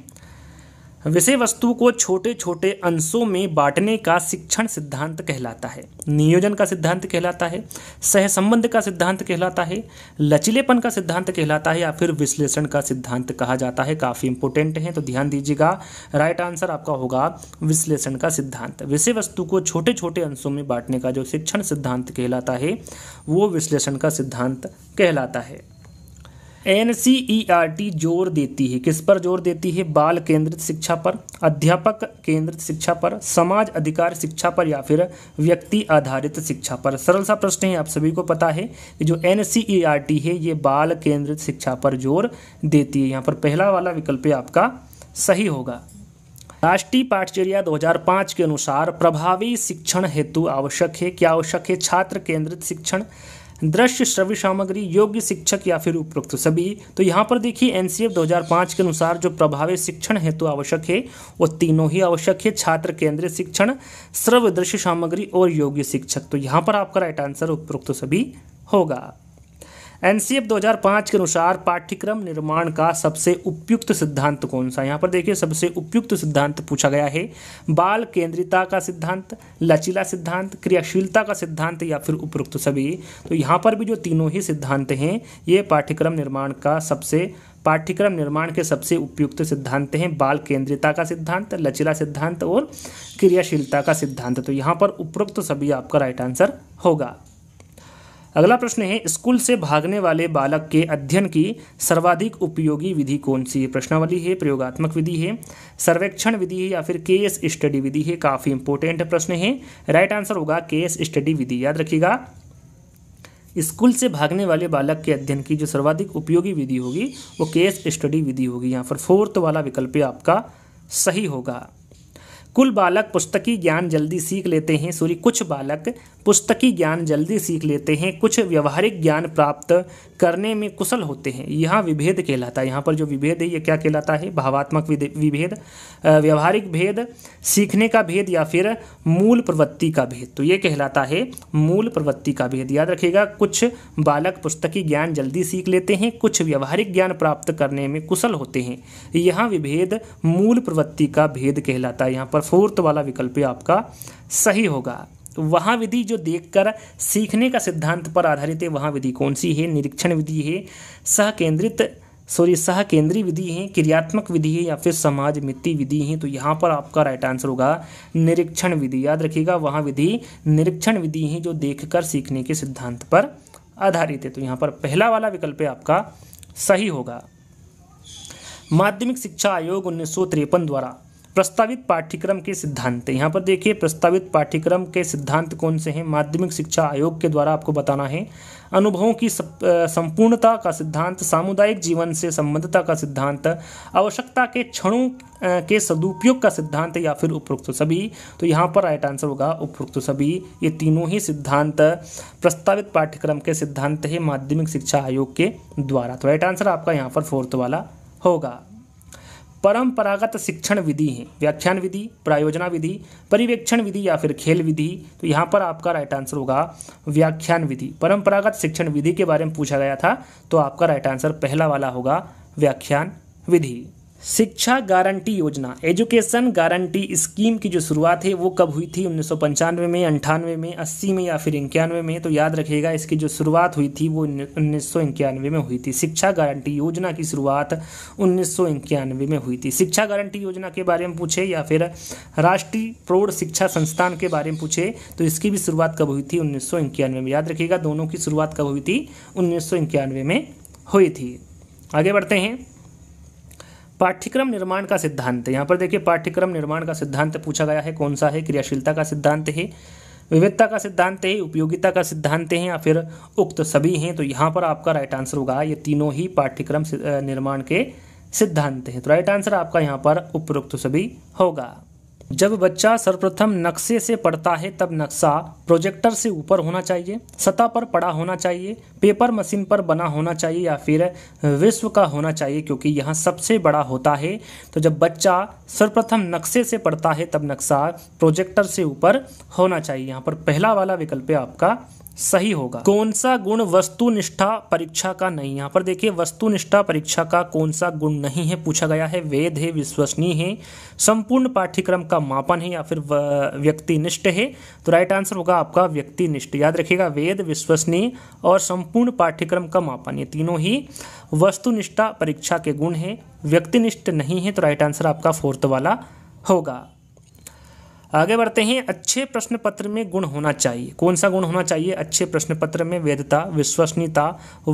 विषय वस्तु को छोटे छोटे अंशों में बांटने का शिक्षण सिद्धांत कहलाता है नियोजन का सिद्धांत कहलाता है सहसंबंध का सिद्धांत कहलाता है लचीलेपन का सिद्धांत कहलाता है या फिर विश्लेषण का सिद्धांत कहा जाता है काफ़ी इंपोर्टेंट है तो ध्यान दीजिएगा राइट आंसर आपका होगा विश्लेषण का सिद्धांत विषय वस्तु को छोटे छोटे अंशों में बांटने का जो शिक्षण सिद्धांत कहलाता है वो विश्लेषण का सिद्धांत कहलाता है एन जोर देती है किस पर जोर देती है बाल केंद्रित शिक्षा पर अध्यापक केंद्रित शिक्षा पर समाज अधिकार शिक्षा पर या फिर व्यक्ति आधारित शिक्षा पर सरल सा प्रश्न है आप सभी को पता है कि जो एन है ये बाल केंद्रित शिक्षा पर जोर देती है यहाँ पर पहला वाला विकल्प आपका सही होगा राष्ट्रीय पाठचर्या 2005 के अनुसार प्रभावी शिक्षण हेतु आवश्यक है क्या आवश्यक है छात्र केंद्रित शिक्षण दृश्य श्रव्य सामग्री योग्य शिक्षक या फिर उपरोक्त सभी तो यहाँ पर देखिए एन 2005 के अनुसार जो प्रभावी शिक्षण हेतु आवश्यक है वो तीनों ही आवश्यक है छात्र केंद्रीय शिक्षण श्रव्य दृश्य सामग्री और योग्य शिक्षक तो यहाँ पर आपका राइट आंसर उपरोक्त सभी होगा एनसीएफ 2005 के अनुसार पाठ्यक्रम निर्माण का सबसे उपयुक्त सिद्धांत कौन सा यहाँ पर देखिए सबसे उपयुक्त सिद्धांत पूछा गया है बाल केंद्रिता का सिद्धांत लचीला सिद्धांत क्रियाशीलता का सिद्धांत या फिर उपयुक्त सभी तो यहाँ पर भी जो तीनों ही सिद्धांत हैं ये पाठ्यक्रम निर्माण का सबसे पाठ्यक्रम निर्माण के सबसे उपयुक्त सिद्धांत हैं बाल केंद्रिता का सिद्धांत लचीला सिद्धांत और क्रियाशीलता का सिद्धांत तो यहाँ पर उपयुक्त सभी आपका राइट आंसर होगा अगला प्रश्न है स्कूल से भागने वाले बालक के अध्ययन की सर्वाधिक उपयोगी विधि कौन सी प्रश्नावली है प्रयोगात्मक विधि है सर्वेक्षण विधि है या फिर केस स्टडी विधि है काफ़ी इंपोर्टेंट प्रश्न है राइट आंसर होगा केस स्टडी विधि याद रखिएगा स्कूल से भागने वाले बालक के अध्ययन की जो सर्वाधिक उपयोगी विधि होगी वो केस स्टडी विधि होगी यहाँ पर फोर्थ वाला विकल्प आपका सही होगा कुल बालक पुस्तकी ज्ञान जल्दी सीख लेते हैं सॉरी कुछ बालक पुस्तकी ज्ञान जल्दी सीख लेते हैं कुछ व्यवहारिक ज्ञान प्राप्त करने में कुशल होते हैं यह विभेद कहलाता है यहाँ पर जो विभेद है ये क्या कहलाता है भावात्मक विभेद व्यवहारिक भेद सीखने का भेद या फिर मूल प्रवृत्ति का भेद तो ये कहलाता है मूल प्रवृत्ति का भेद याद रखिएगा कुछ बालक पुस्तकी ज्ञान जल्दी सीख लेते हैं कुछ व्यवहारिक ज्ञान प्राप्त करने में कुशल होते हैं यह विभेद मूल प्रवृत्ति का भेद कहलाता है यहाँ पर फोर्थ वाला विकल्प आपका सही होगा तो वहाँ विधि जो देखकर सीखने का सिद्धांत पर आधारित है वहाँ विधि कौन सी है निरीक्षण विधि है सहकेंद्रित सॉरी सह केंद्रीय विधि है क्रियात्मक विधि है या फिर समाज मित्ती विधि है तो यहाँ पर आपका राइट आंसर होगा निरीक्षण विधि याद रखिएगा वहाँ विधि निरीक्षण विधि है जो देखकर सीखने के सिद्धांत पर आधारित है तो यहाँ पर पहला वाला विकल्प आपका सही होगा माध्यमिक शिक्षा आयोग उन्नीस द्वारा प्रस्तावित पाठ्यक्रम के सिद्धांत यहाँ पर देखिए प्रस्तावित पाठ्यक्रम के सिद्धांत कौन से हैं माध्यमिक शिक्षा आयोग के द्वारा आपको बताना है अनुभवों की संपूर्णता का सिद्धांत सामुदायिक जीवन से संबद्धता का सिद्धांत आवश्यकता के क्षणों के सदुपयोग का सिद्धांत या फिर उपरोक्त सभी तो यहाँ पर राइट आंसर होगा उपरोक्त सभी ये तीनों ही सिद्धांत प्रस्तावित पाठ्यक्रम के सिद्धांत है माध्यमिक शिक्षा आयोग के द्वारा तो राइट आंसर आपका यहाँ पर फोर्थ वाला होगा परंपरागत शिक्षण विधि है व्याख्यान विधि प्रायोजना विधि परिवेक्षण विधि या फिर खेल विधि तो यहाँ पर आपका राइट आंसर होगा व्याख्यान विधि परंपरागत शिक्षण विधि के बारे में पूछा गया था तो आपका राइट आंसर पहला वाला होगा व्याख्यान विधि शिक्षा गारंटी योजना एजुकेशन गारंटी स्कीम की जो शुरुआत है वो कब हुई थी उन्नीस में अंठानवे में अस्सी में या फिर इक्यानवे में तो याद रखिएगा इसकी जो शुरुआत हुई थी वो उन्नीस में हुई थी शिक्षा गारंटी योजना की शुरुआत उन्नीस में हुई थी शिक्षा गारंटी योजना के बारे में पूछे या फिर राष्ट्रीय प्रौढ़ शिक्षा संस्थान के बारे में पूछे तो इसकी भी शुरुआत कब हुई थी उन्नीस में याद रखिएगा दोनों की शुरुआत कब हुई थी उन्नीस में हुई थी आगे बढ़ते हैं पाठ्यक्रम निर्माण का सिद्धांत यहाँ पर देखिए पाठ्यक्रम निर्माण का सिद्धांत पूछा गया है कौन सा है क्रियाशीलता का सिद्धांत है विविधता का सिद्धांत है उपयोगिता का सिद्धांत है या फिर उक्त सभी हैं तो यहाँ पर आपका राइट आंसर होगा ये तीनों ही पाठ्यक्रम निर्माण के सिद्धांत हैं तो राइट आंसर आपका यहाँ पर उपरोक्त सभी होगा जब बच्चा सर्वप्रथम नक्शे से पढ़ता है तब नक्शा प्रोजेक्टर से ऊपर होना चाहिए सतह पर पड़ा होना चाहिए पेपर मशीन पर बना होना चाहिए या फिर विश्व का होना चाहिए क्योंकि यहाँ सबसे बड़ा होता है तो जब बच्चा सर्वप्रथम नक्शे से पढ़ता है तब नक्शा प्रोजेक्टर से ऊपर होना चाहिए यहाँ पर पहला वाला विकल्प आपका सही होगा कौन सा गुण वस्तुनिष्ठा परीक्षा का नहीं यहाँ पर देखिए वस्तुनिष्ठा परीक्षा का कौन सा गुण नहीं है पूछा गया है वेद है विश्वसनीय है संपूर्ण पाठ्यक्रम का मापन है या फिर व्यक्तिनिष्ठ है तो राइट आंसर होगा आपका व्यक्तिनिष्ठ याद रखिएगा वेद विश्वसनीय और संपूर्ण पाठ्यक्रम का मापन ये तीनों ही वस्तुनिष्ठा परीक्षा के गुण है व्यक्तिनिष्ठ नहीं है तो राइट आंसर आपका फोर्थ वाला होगा आगे बढ़ते हैं अच्छे प्रश्न पत्र में गुण होना चाहिए कौन सा गुण होना चाहिए अच्छे प्रश्न पत्र में वेदता विश्वसनीयता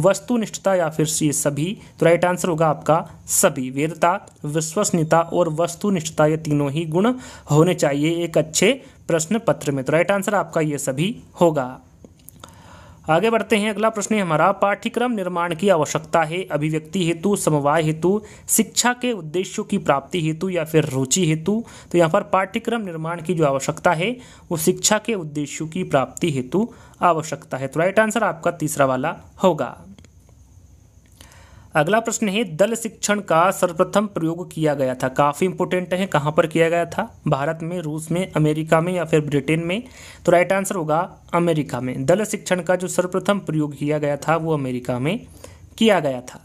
वस्तुनिष्ठता या फिर ये सभी तो राइट आंसर होगा आपका सभी वेदता विश्वसनीयता और वस्तुनिष्ठता ये तीनों ही गुण होने चाहिए एक अच्छे प्रश्न पत्र में तो राइट आंसर आपका ये सभी होगा आगे बढ़ते हैं अगला प्रश्न है हमारा पाठ्यक्रम निर्माण की आवश्यकता है अभिव्यक्ति हेतु समवाय हेतु शिक्षा के उद्देश्यों की प्राप्ति हेतु या फिर रुचि हेतु तो यहाँ पर पाठ्यक्रम निर्माण की जो आवश्यकता है वो शिक्षा के उद्देश्यों की प्राप्ति हेतु आवश्यकता है तो राइट आंसर आपका तीसरा वाला होगा अगला प्रश्न है दल शिक्षण का सर्वप्रथम प्रयोग किया गया था काफ़ी इंपोर्टेंट है कहाँ पर किया गया था भारत में रूस में अमेरिका में या फिर ब्रिटेन में तो राइट आंसर होगा अमेरिका में दल शिक्षण का जो सर्वप्रथम प्रयोग किया गया था वो अमेरिका में किया गया था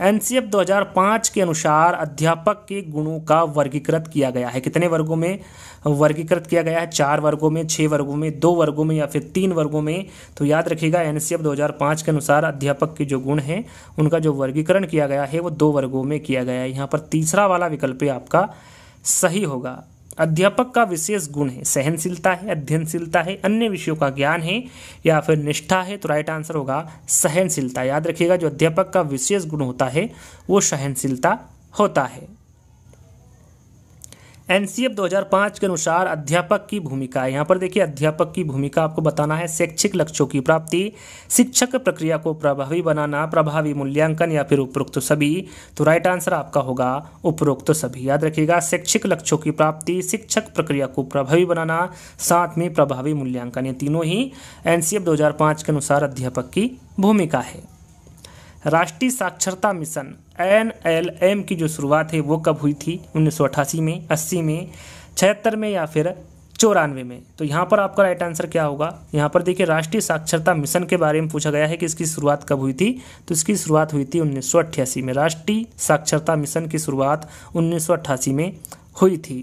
एनसीएफ 2005 के अनुसार अध्यापक के गुणों का वर्गीकृत किया गया है कितने वर्गों में वर्गीकृत किया गया है चार वर्गों में छः वर्गों में दो वर्गों में या फिर तीन वर्गों में तो याद रखिएगा एनसीएफ 2005 के अनुसार अध्यापक के जो गुण हैं उनका जो वर्गीकरण किया गया है वो दो वर्गों में किया गया है यहाँ पर तीसरा वाला विकल्प आपका सही होगा अध्यापक का विशेष गुण है सहनशीलता है अध्ययनशीलता है अन्य विषयों का ज्ञान है या फिर निष्ठा है तो राइट आंसर होगा सहनशीलता याद रखिएगा जो अध्यापक का विशेष गुण होता है वो सहनशीलता होता है एनसीएफ 2005 के अनुसार अध्यापक की भूमिका यहाँ पर देखिए अध्यापक की भूमिका आपको बताना है शैक्षिक लक्ष्यों की प्राप्ति शिक्षक प्रक्रिया को प्रभावी बनाना प्रभावी मूल्यांकन या फिर उपरोक्त सभी तो राइट आंसर आपका होगा उपरोक्त सभी याद रखिएगा शैक्षिक लक्ष्यों की प्राप्ति शिक्षक प्रक्रिया को प्रभावी बनाना साथ में प्रभावी मूल्यांकन ये तीनों ही एन सी के अनुसार अध्यापक की भूमिका है राष्ट्रीय साक्षरता मिशन एन एल एम की जो शुरुआत है वो कब हुई थी उन्नीस में अस्सी में छिहत्तर में या फिर चौरानवे में तो यहाँ पर आपका राइट आंसर क्या होगा यहाँ पर देखिए राष्ट्रीय साक्षरता मिशन के बारे में पूछा गया है कि इसकी शुरुआत कब हुई थी तो इसकी शुरुआत हुई थी उन्नीस में राष्ट्रीय साक्षरता मिशन की शुरुआत उन्नीस में हुई थी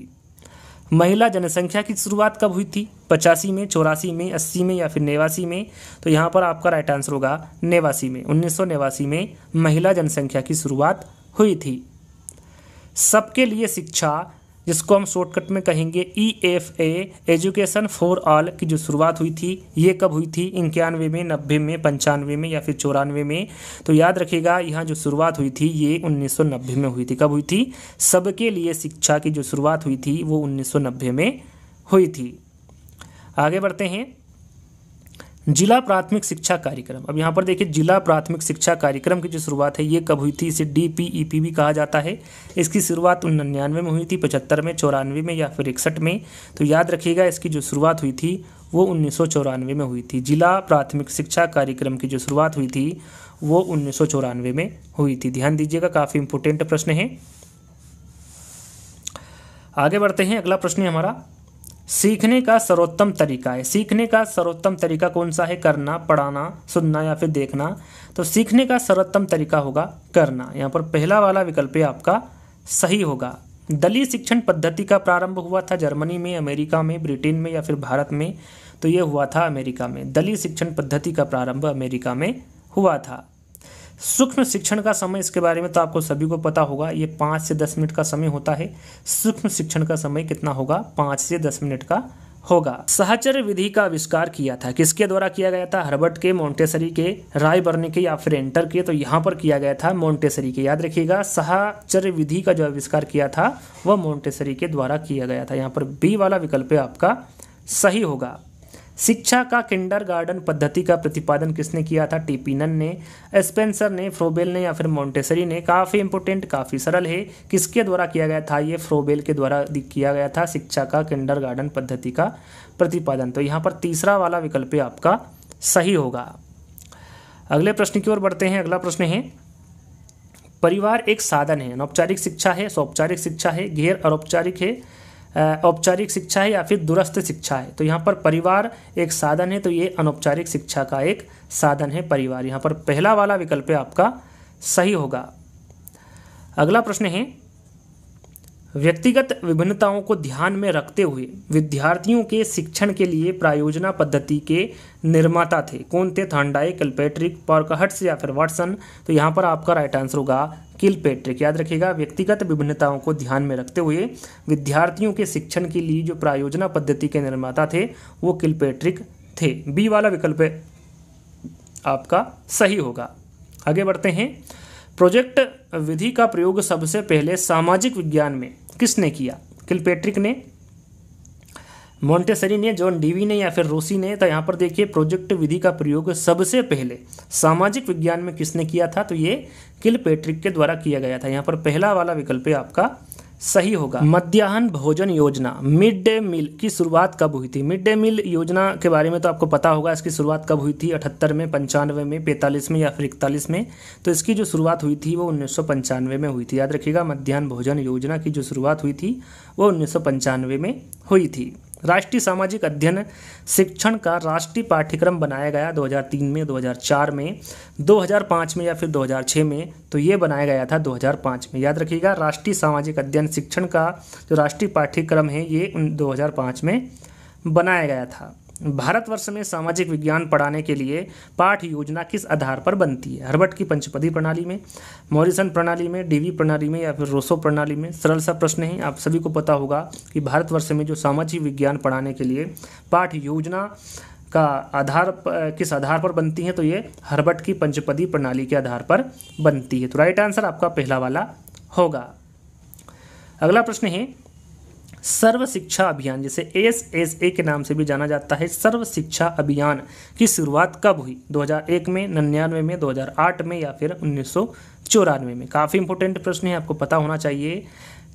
महिला जनसंख्या की शुरुआत कब हुई थी पचासी में चौरासी में अस्सी में या फिर नेवासी में तो यहाँ पर आपका राइट आंसर होगा नेवासी में उन्नीस में महिला जनसंख्या की शुरुआत हुई थी सबके लिए शिक्षा जिसको हम शॉर्टकट में कहेंगे E F A education for all की जो शुरुआत हुई थी ये कब हुई थी इक्यानवे में नब्बे में पंचानवे में या फिर चौरानवे में तो याद रखिएगा यहाँ जो शुरुआत हुई थी ये उन्नीस में हुई थी कब हुई थी सबके लिए शिक्षा की जो शुरुआत हुई थी वो उन्नीस में हुई थी आगे बढ़ते हैं जिला प्राथमिक शिक्षा कार्यक्रम अब यहाँ पर देखिए जिला प्राथमिक शिक्षा कार्यक्रम की जो शुरुआत है ये कब हुई थी इसे डी पी ई पी भी कहा जाता है इसकी शुरुआत निन्यानवे में हुई थी पचहत्तर में चौरानवे में या फिर इकसठ में तो याद रखिएगा इसकी जो शुरुआत हुई थी वो उन्नीस में हुई थी जिला प्राथमिक शिक्षा कार्यक्रम की जो शुरुआत हुई थी वो उन्नीस में हुई थी ध्यान दीजिएगा काफ़ी इंपोर्टेंट प्रश्न है आगे बढ़ते हैं अगला प्रश्न है हमारा सीखने का सर्वोत्तम तरीका है सीखने का सर्वोत्तम तरीका कौन सा है करना पढ़ाना सुनना या फिर देखना तो सीखने का सर्वोत्तम तरीका होगा करना यहाँ पर पहला वाला विकल्प आपका सही होगा दलित शिक्षण पद्धति का प्रारंभ हुआ था जर्मनी में अमेरिका में ब्रिटेन में या फिर भारत में तो ये हुआ था अमेरिका में दलीय शिक्षण पद्धति का प्रारंभ अमेरिका में हुआ था सूक्ष्म शिक्षण का समय इसके बारे में तो आपको सभी को पता होगा ये पाँच से दस मिनट का समय होता है सूक्ष्म शिक्षण का समय कितना होगा पाँच से दस मिनट का होगा सहचर विधि का आविष्कार किया था किसके द्वारा किया गया था हर्बर्ट के मोन्टेसरी के राय बरने के या फिर एंटर के तो यहाँ पर किया गया था मोन्टेसरी के याद रखिएगा सहचर विधि का जो आविष्कार किया था वह मोन्टेसरी के द्वारा किया गया था यहाँ पर बी वाला विकल्प आपका सही होगा शिक्षा का गार्डन पद्धति का प्रतिपादन किसने किया था नन ने स्पेंसर ने फ्रोबेल ने या फिर मोन्टेसरी ने काफ़ी इंपोर्टेंट काफ़ी सरल है किसके द्वारा किया गया था ये फ्रोबेल के द्वारा किया गया था शिक्षा का गार्डन पद्धति का प्रतिपादन तो यहाँ पर तीसरा वाला विकल्प आपका सही होगा अगले प्रश्न की ओर बढ़ते हैं अगला प्रश्न है परिवार एक साधन है अनौपचारिक शिक्षा है सौपचारिक शिक्षा है गैर अनौपचारिक है औपचारिक शिक्षा है या फिर दूरस्थ शिक्षा है तो यहाँ पर परिवार एक साधन है तो ये अनौपचारिक शिक्षा का एक साधन है परिवार यहाँ पर पहला वाला विकल्प आपका सही होगा अगला प्रश्न है व्यक्तिगत विभिन्नताओं को ध्यान में रखते हुए विद्यार्थियों के शिक्षण के लिए प्रायोजना पद्धति के निर्माता थे कौन थे थंडाई किलपेट्रिक पॉर्कहट्स या फिर वाटसन तो यहाँ पर आपका राइट आंसर होगा किलपेट्रिक याद रखिएगा व्यक्तिगत विभिन्नताओं को ध्यान में रखते हुए विद्यार्थियों के शिक्षण के लिए जो प्रायोजना पद्धति के निर्माता थे वो किलपेट्रिक थे बी वाला विकल्प आपका सही होगा आगे बढ़ते हैं प्रोजेक्ट विधि का प्रयोग सबसे पहले सामाजिक विज्ञान में किसने किया किलपेट्रिक ने मोन्टेसरी ने जॉन डीवी ने या फिर रोसी ने तो यहाँ पर देखिए प्रोजेक्ट विधि का प्रयोग सबसे पहले सामाजिक विज्ञान में किसने किया था तो ये किल पेट्रिक के द्वारा किया गया था यहाँ पर पहला वाला विकल्प है आपका सही होगा मध्याह्न भोजन योजना मिड डे मील की शुरुआत कब हुई थी मिड डे मील योजना के बारे में तो आपको पता होगा इसकी शुरुआत कब हुई थी अठहत्तर में पंचानवे में पैंतालीस में या फिर इकतालीस में तो इसकी जो शुरुआत हुई थी वो उन्नीस में हुई थी याद रखिएगा मध्याह्न भोजन योजना की जो शुरुआत हुई थी वो उन्नीस में हुई थी राष्ट्रीय सामाजिक अध्ययन शिक्षण का राष्ट्रीय पाठ्यक्रम बनाया गया 2003 में 2004 में 2005 में या फिर 2006 में तो ये बनाया गया था 2005 में याद रखिएगा राष्ट्रीय सामाजिक अध्ययन शिक्षण का जो राष्ट्रीय पाठ्यक्रम है ये 2005 में बनाया गया था भारतवर्ष में सामाजिक विज्ञान पढ़ाने के लिए पाठ योजना किस आधार पर बनती है हर्बर्ट की पंचपदी प्रणाली में मॉरिसन प्रणाली में डीवी प्रणाली में या फिर रोसो प्रणाली में सरल सा प्रश्न है आप सभी को पता होगा कि भारतवर्ष में जो सामाजिक विज्ञान पढ़ाने के लिए पाठ योजना का आधार किस आधार पर बनती है तो ये हर्बर्ट की पंचपदी प्रणाली के आधार पर बनती है तो राइट आंसर आपका पहला वाला होगा अगला प्रश्न है सर्व शिक्षा अभियान जिसे एस एस ए के नाम से भी जाना जाता है सर्व शिक्षा अभियान की शुरुआत कब हुई 2001 में नन्यानवे में 2008 में या फिर उन्नीस में काफ़ी इंपॉर्टेंट प्रश्न है आपको पता होना चाहिए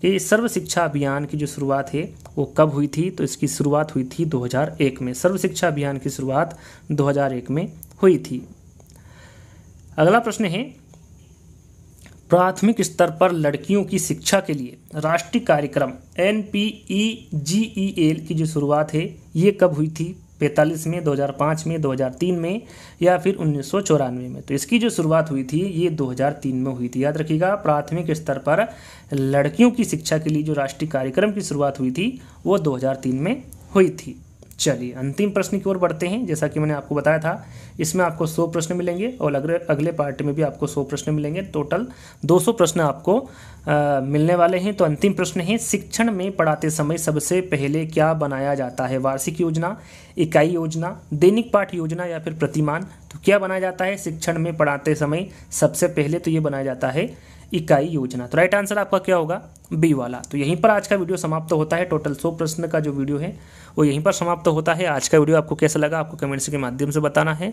कि सर्व शिक्षा अभियान की जो शुरुआत है वो कब हुई थी तो इसकी शुरुआत हुई थी 2001 में सर्व शिक्षा अभियान की शुरुआत 2001 में हुई थी अगला प्रश्न है प्राथमिक स्तर पर लड़कियों की शिक्षा के लिए राष्ट्रीय कार्यक्रम N P E G E L की जो शुरुआत है ये कब हुई थी पैंतालीस में 2005 में 2003 में या फिर उन्नीस में तो इसकी जो शुरुआत हुई थी ये 2003 में हुई थी याद रखिएगा प्राथमिक स्तर पर लड़कियों की शिक्षा के लिए जो राष्ट्रीय कार्यक्रम की शुरुआत हुई थी वो 2003 में हुई थी चलिए अंतिम प्रश्न की ओर बढ़ते हैं जैसा कि मैंने आपको बताया था इसमें आपको सौ प्रश्न मिलेंगे और अगले अगले पार्ट में भी आपको सौ प्रश्न मिलेंगे टोटल दो सौ प्रश्न आपको आ, मिलने वाले हैं तो अंतिम प्रश्न है शिक्षण में पढ़ाते समय सबसे पहले क्या बनाया जाता है वार्षिक योजना इकाई योजना दैनिक पाठ योजना या फिर प्रतिमान तो क्या बनाया जाता है शिक्षण में पढ़ाते समय सबसे पहले तो ये बनाया जाता है इकाई योजना तो राइट आंसर आपका क्या होगा बी वाला तो यहीं पर आज का वीडियो समाप्त होता है टोटल सौ प्रश्न का जो वीडियो है वो यहीं पर समाप्त होता है आज का वीडियो आपको कैसा लगा आपको कमेंट्स के माध्यम से बताना है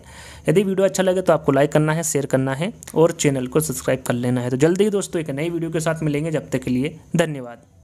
यदि वीडियो अच्छा लगे तो आपको लाइक करना है शेयर करना है और चैनल को सब्सक्राइब कर लेना है तो जल्दी ही दोस्तों एक नई वीडियो के साथ मिलेंगे जब तक के लिए धन्यवाद